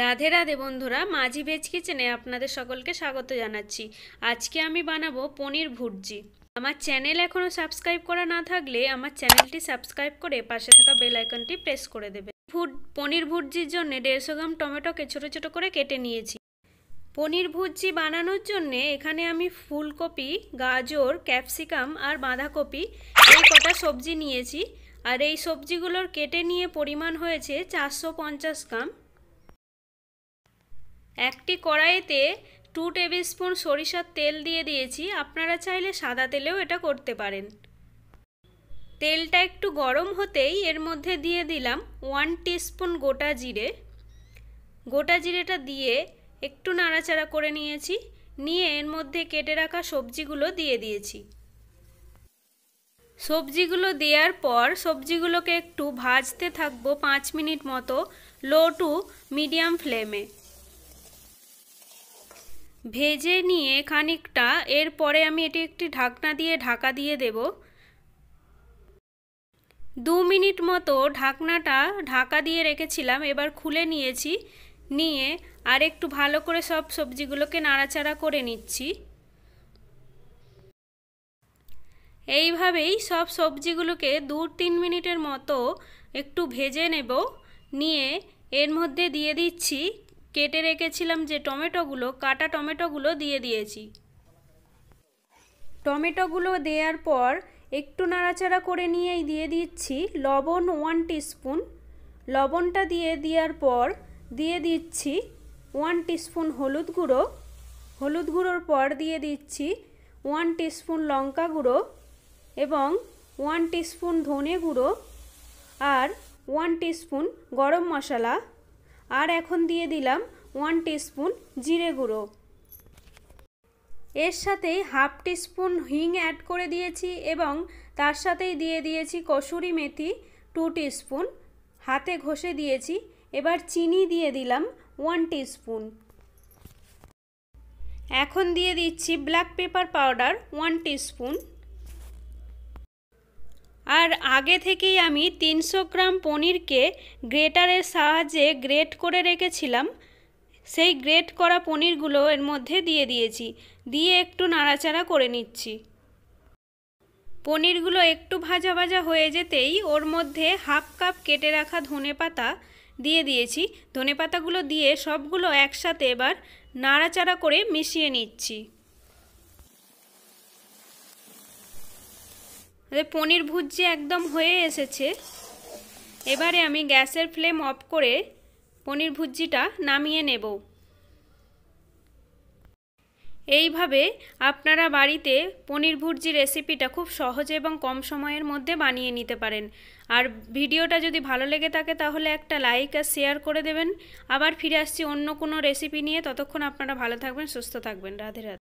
রাধে রাধে বন্ধুরা মাঝি ভেজ কিচেনে আপনাদের সকলকে স্বাগত জানাচ্ছি আজকে আমি বানাবো পনির ভুর্জি আমার চ্যানেল এখনও সাবস্ক্রাইব করা না থাকলে আমার চ্যানেলটি সাবস্ক্রাইব করে পাশে থাকা বেল আইকনটি প্রেস করে দেবে ভুট পনির ভুর্জির জন্য দেড়শো গ্রাম টমেটোকে ছোটো ছোটো করে কেটে নিয়েছি পনির ভুর্জি বানানোর জন্য এখানে আমি ফুলকপি গাজর ক্যাপসিকাম আর বাঁধাকপি এই কটা সবজি নিয়েছি আর এই সবজিগুলোর কেটে নিয়ে পরিমাণ হয়েছে চারশো পঞ্চাশ গ্রাম একটি কড়াইতে টু টেবিল স্পুন সরিষার তেল দিয়ে দিয়েছি আপনারা চাইলে সাদা তেলেও এটা করতে পারেন তেলটা একটু গরম হতেই এর মধ্যে দিয়ে দিলাম ওয়ান স্পুন গোটা জিরে গোটা জিরেটা দিয়ে একটু নাড়াচাড়া করে নিয়েছি নিয়ে এর মধ্যে কেটে রাখা সবজিগুলো দিয়ে দিয়েছি সবজিগুলো দেওয়ার পর সবজিগুলোকে একটু ভাজতে থাকবো পাঁচ মিনিট মতো লো টু মিডিয়াম ফ্লেমে ভেজে নিয়ে খানিকটা এরপরে আমি এটি একটি ঢাকনা দিয়ে ঢাকা দিয়ে দেব দু মিনিট মতো ঢাকনাটা ঢাকা দিয়ে রেখেছিলাম এবার খুলে নিয়েছি নিয়ে আর একটু ভালো করে সব সবজিগুলোকে নাড়াচাড়া করে নিচ্ছি এইভাবেই সব সবজিগুলোকে দু তিন মিনিটের মতো একটু ভেজে নেব নিয়ে এর মধ্যে দিয়ে দিচ্ছি কেটে রেখেছিলাম যে টমেটোগুলো কাটা টমেটোগুলো দিয়ে দিয়েছি টমেটোগুলো দেওয়ার পর একটু নাড়াচাড়া করে নিয়েই দিয়ে দিচ্ছি লবণ ওয়ান স্পুন লবণটা দিয়ে দেওয়ার পর দিয়ে দিচ্ছি ওয়ান স্পুন হলুদ গুঁড়ো হলুদ গুঁড়োর পর দিয়ে দিচ্ছি ওয়ান স্পুন লঙ্কা গুঁড়ো এবং ওয়ান স্পুন ধনে গুঁড়ো আর ওয়ান স্পুন গরম মশলা আর এখন দিয়ে দিলাম ওয়ান টিস্পুন জিরে গুঁড়ো এর সাথেই হাফ টিস্পুন হিং অ্যাড করে দিয়েছি এবং তার সাথেই দিয়ে দিয়েছি কসুরি মেথি টু টিস্পুন হাতে ঘষে দিয়েছি এবার চিনি দিয়ে দিলাম ওয়ান টিস্পুন এখন দিয়ে দিচ্ছি black pepper powder one teaspoon আর আগে থেকেই আমি তিনশো গ্রাম পনিরকে গ্রেটারের সাহায্যে গ্রেট করে রেখেছিলাম সেই গ্রেট করা পনিরগুলো এর মধ্যে দিয়ে দিয়েছি দিয়ে একটু নাড়াচাড়া করে নিচ্ছি পনিরগুলো একটু ভাজা ভাজা হয়ে যেতেই ওর মধ্যে হাফ কাপ কেটে রাখা ধনে পাতা দিয়ে দিয়েছি ধনে পাতাগুলো দিয়ে সবগুলো একসাথে এবার নাড়াচাড়া করে মিশিয়ে নিচ্ছি পনির ভুজি একদম হয়ে এসেছে এবারে আমি গ্যাসের ফ্লেম অফ করে পনির ভুজিটা নামিয়ে নেব এইভাবে আপনারা বাড়িতে পনির ভুর্জি রেসিপিটা খুব সহজে এবং কম সময়ের মধ্যে বানিয়ে নিতে পারেন আর ভিডিওটা যদি ভালো লেগে থাকে তাহলে একটা লাইক আর শেয়ার করে দেবেন আবার ফিরে আসছি অন্য কোনো রেসিপি নিয়ে ততক্ষণ আপনারা ভালো থাকবেন সুস্থ থাকবেন রাধে রাধে